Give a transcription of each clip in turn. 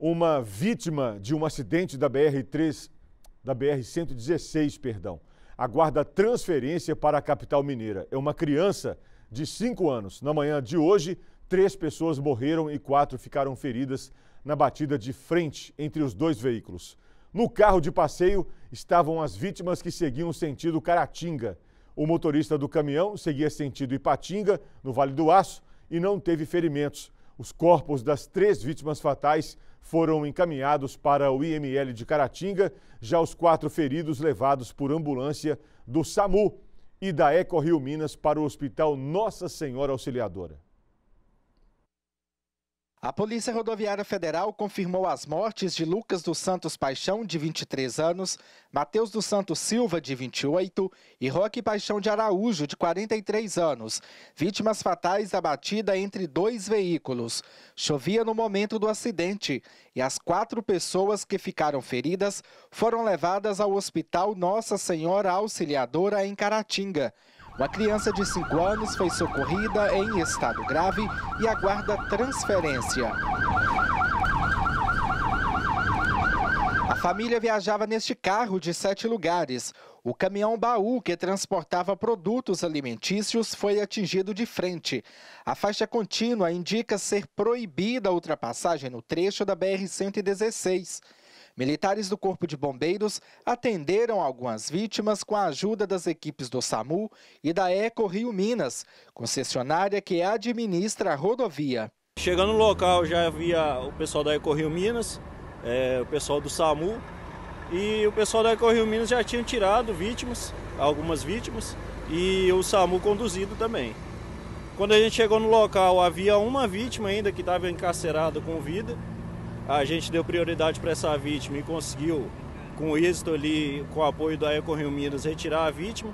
uma vítima de um acidente da BR-3, da BR-116, perdão, aguarda transferência para a capital mineira. É uma criança de 5 anos. Na manhã de hoje, três pessoas morreram e quatro ficaram feridas na batida de frente entre os dois veículos. No carro de passeio estavam as vítimas que seguiam sentido Caratinga. O motorista do caminhão seguia sentido Ipatinga, no Vale do Aço, e não teve ferimentos. Os corpos das três vítimas fatais foram encaminhados para o IML de Caratinga, já os quatro feridos levados por ambulância do SAMU e da Eco Rio Minas para o Hospital Nossa Senhora Auxiliadora. A Polícia Rodoviária Federal confirmou as mortes de Lucas dos Santos Paixão, de 23 anos, Matheus dos Santos Silva, de 28, e Roque Paixão de Araújo, de 43 anos, vítimas fatais da batida entre dois veículos. Chovia no momento do acidente e as quatro pessoas que ficaram feridas foram levadas ao Hospital Nossa Senhora Auxiliadora, em Caratinga. Uma criança de 5 anos foi socorrida em estado grave e aguarda transferência. A família viajava neste carro de sete lugares. O caminhão baú que transportava produtos alimentícios foi atingido de frente. A faixa contínua indica ser proibida a ultrapassagem no trecho da BR-116. Militares do Corpo de Bombeiros atenderam algumas vítimas com a ajuda das equipes do SAMU e da Eco Rio Minas, concessionária que administra a rodovia. Chegando no local já havia o pessoal da Eco Rio Minas, é, o pessoal do SAMU e o pessoal da Eco Rio Minas já tinham tirado vítimas, algumas vítimas, e o SAMU conduzido também. Quando a gente chegou no local havia uma vítima ainda que estava encarcerada com vida a gente deu prioridade para essa vítima e conseguiu, com êxito ali, com o apoio da Eco Rio Minas, retirar a vítima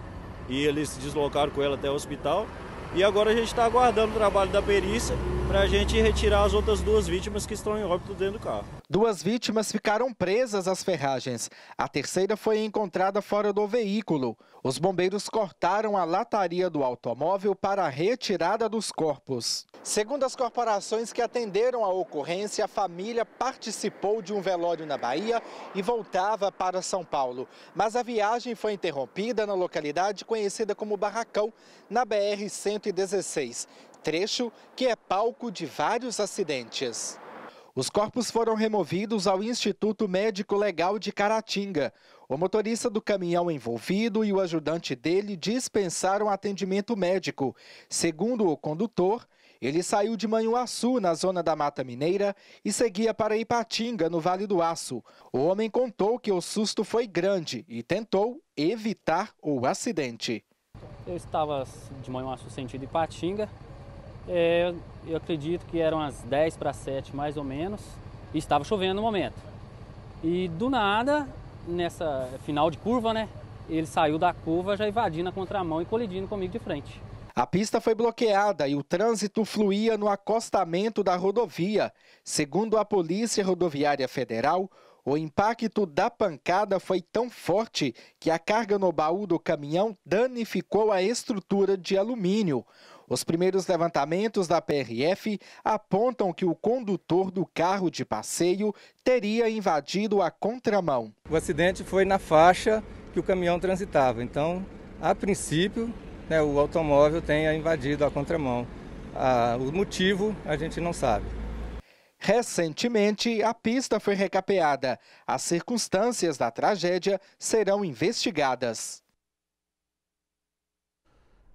e eles se deslocaram com ela até o hospital. E agora a gente está aguardando o trabalho da perícia para a gente retirar as outras duas vítimas que estão em óbito dentro do carro. Duas vítimas ficaram presas às ferragens. A terceira foi encontrada fora do veículo. Os bombeiros cortaram a lataria do automóvel para a retirada dos corpos. Segundo as corporações que atenderam a ocorrência, a família participou de um velório na Bahia e voltava para São Paulo. Mas a viagem foi interrompida na localidade conhecida como Barracão, na BR-100. 116, trecho que é palco de vários acidentes. Os corpos foram removidos ao Instituto Médico Legal de Caratinga. O motorista do caminhão envolvido e o ajudante dele dispensaram atendimento médico. Segundo o condutor, ele saiu de Manhuaçu, na zona da Mata Mineira, e seguia para Ipatinga, no Vale do Aço. O homem contou que o susto foi grande e tentou evitar o acidente. Eu estava assim, de manhã sentido Ipatinga. É, eu acredito que eram as 10 para 7 mais ou menos. E estava chovendo no momento. E do nada, nessa final de curva, né? Ele saiu da curva já invadindo a contramão e colidindo comigo de frente. A pista foi bloqueada e o trânsito fluía no acostamento da rodovia. Segundo a Polícia Rodoviária Federal, o impacto da pancada foi tão forte que a carga no baú do caminhão danificou a estrutura de alumínio. Os primeiros levantamentos da PRF apontam que o condutor do carro de passeio teria invadido a contramão. O acidente foi na faixa que o caminhão transitava, então, a princípio, né, o automóvel tenha invadido a contramão. Ah, o motivo a gente não sabe. Recentemente, a pista foi recapeada. As circunstâncias da tragédia serão investigadas.